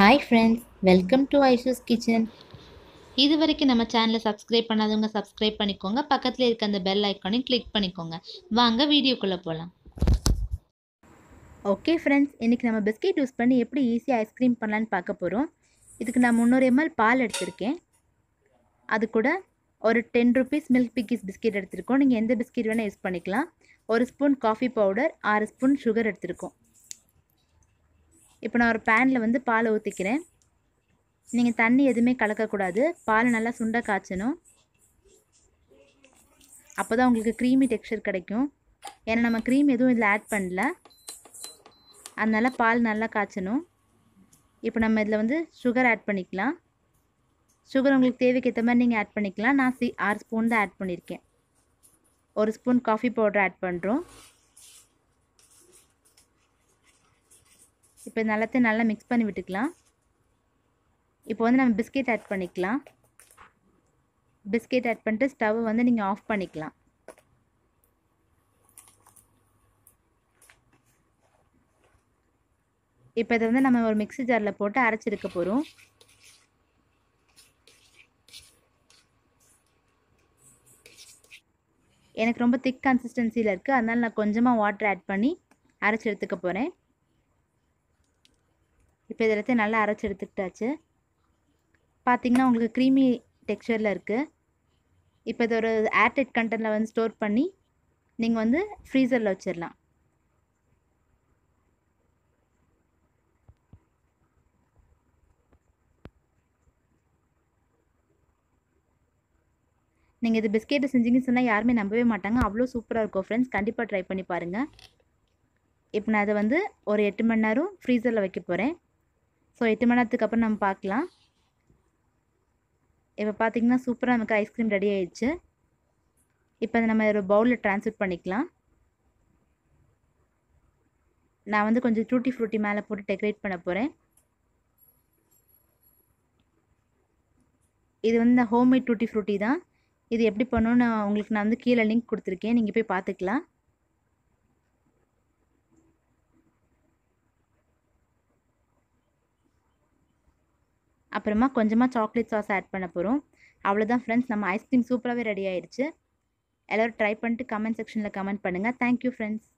hi friends welcome to Aishu's kitchen இது வரைக்கும் நம்ம சேனலை சப்ஸ்கிரைப் பண்ணாதவங்க சப்ஸ்கிரைப் பண்ணிக்கோங்க பக்கத்தில் இருக்க அந்த பெல் ஐக்கானையும் கிளிக் பண்ணிக்கோங்க வாங்க வீடியோக்குள்ளே போகலாம் ஓகே ஃப்ரெண்ட்ஸ் இன்றைக்கி நம்ம பிஸ்கெட் யூஸ் பண்ணி எப்படி ஈஸியாக ஐஸ்கிரீம் பண்ணலான்னு பார்க்க போகிறோம் இதுக்கு நான் முந்நூறு எம்எல் பால் எடுத்திருக்கேன் அது கூட ஒரு ten rupees milk Bikis biscuit எடுத்திருக்கோம் நீங்கள் எந்த பிஸ்கெட் வேணால் யூஸ் பண்ணிக்கலாம் ஒரு ஸ்பூன் காஃபி பவுடர் ஆறு ஸ்பூன் சுகர் எடுத்திருக்கோம் இப்போ நான் ஒரு பேனில் வந்து பால் ஊற்றிக்கிறேன் நீங்கள் தண்ணி எதுவுமே கலக்கக்கூடாது பால் நல்லா சுண்டை காய்ச்சணும் அப்போ தான் உங்களுக்கு க்ரீமி டெக்ஸ்சர் கிடைக்கும் ஏன்னா நம்ம க்ரீம் எதுவும் இதில் ஆட் பண்ணல அதனால் பால் நல்லா காய்ச்சணும் இப்போ நம்ம இதில் வந்து சுகர் ஆட் பண்ணிக்கலாம் சுகர் உங்களுக்கு தேவைக்கேற்ற மாதிரி நீங்கள் ஆட் பண்ணிக்கலாம் நான் சி ஆறு ஸ்பூன் தான் ஆட் பண்ணியிருக்கேன் ஒரு ஸ்பூன் காஃபி பவுடர் ஆட் பண்ணுறோம் இப்போ நல்லத்தையும் நல்லா மிக்ஸ் பண்ணி விட்டுக்கலாம் இப்போ வந்து நம்ம பிஸ்கெட் ஆட் பண்ணிக்கலாம் பிஸ்கெட் ஆட் பண்ணிட்டு ஸ்டவ் வந்து நீங்கள் ஆஃப் பண்ணிக்கலாம் இப்போ இதை வந்து நம்ம ஒரு மிக்சி ஜாரில் போட்டு அரைச்சிருக்க போகிறோம் எனக்கு ரொம்ப திக் கன்சிஸ்டன்சியில் இருக்குது அதனால் நான் கொஞ்சமாக வாட்டர் ஆட் பண்ணி அரைச்சி எடுத்துக்க போகிறேன் இப்போ இது எல்லாத்தையும் நல்லா அரைச்சி எடுத்துக்கிட்டாச்சு பார்த்திங்கன்னா உங்களுக்கு க்ரீமி டெக்ஸ்சரில் இருக்குது இப்போ இதை ஒரு ஏர்டெட் கண்டெய்னரில் வந்து ஸ்டோர் பண்ணி நீங்கள் வந்து ஃப்ரீசரில் வச்சிடலாம் நீங்கள் இது பிஸ்கெட்டு செஞ்சீங்கன்னு சொன்னால் யாருமே நம்பவே மாட்டாங்க அவ்வளோ சூப்பராக இருக்கும் ஃப்ரெண்ட்ஸ் கண்டிப்பாக ட்ரை பண்ணி பாருங்கள் இப்போ நான் அதை வந்து ஒரு எட்டு மணி நேரம் ஃப்ரீசரில் வைக்க போகிறேன் ஸோ எட்டு மணி நேரத்துக்கு அப்புறம் நம்ம பார்க்கலாம் இப்போ பார்த்திங்கன்னா சூப்பராக நமக்கு ஐஸ்கிரீம் ரெடி ஆயிடுச்சு இப்போ அதை நம்ம ஒரு பவுலில் ட்ரான்ஸ்ஃபர் பண்ணிக்கலாம் நான் வந்து கொஞ்சம் ட்ரூட்டி ஃப்ரூட்டி மேலே போட்டு டெக்கரேட் பண்ண போகிறேன் இது வந்து ஹோம்மேட் ட்ரூட்டி ஃப்ரூட்டி தான் இது எப்படி பண்ணணும்னு உங்களுக்கு நான் வந்து கீழே லிங்க் கொடுத்துருக்கேன் நீங்கள் போய் பார்த்துக்கலாம் அப்புறமா கொஞ்சமாக சாக்லேட் சாஸ் ஆட் பண்ண போகிறோம் அவ்வளோதான் ஃப்ரெண்ட்ஸ் நம்ம ஐஸ்கிரீம் சூப்பராகவே ரெடி ஆயிடுச்சு எல்லோரும் ட்ரை பண்ணிட்டு கமெண்ட் செக்ஷனில் கமெண்ட் பண்ணுங்கள் தேங்க்யூ ஃப்ரெண்ட்ஸ்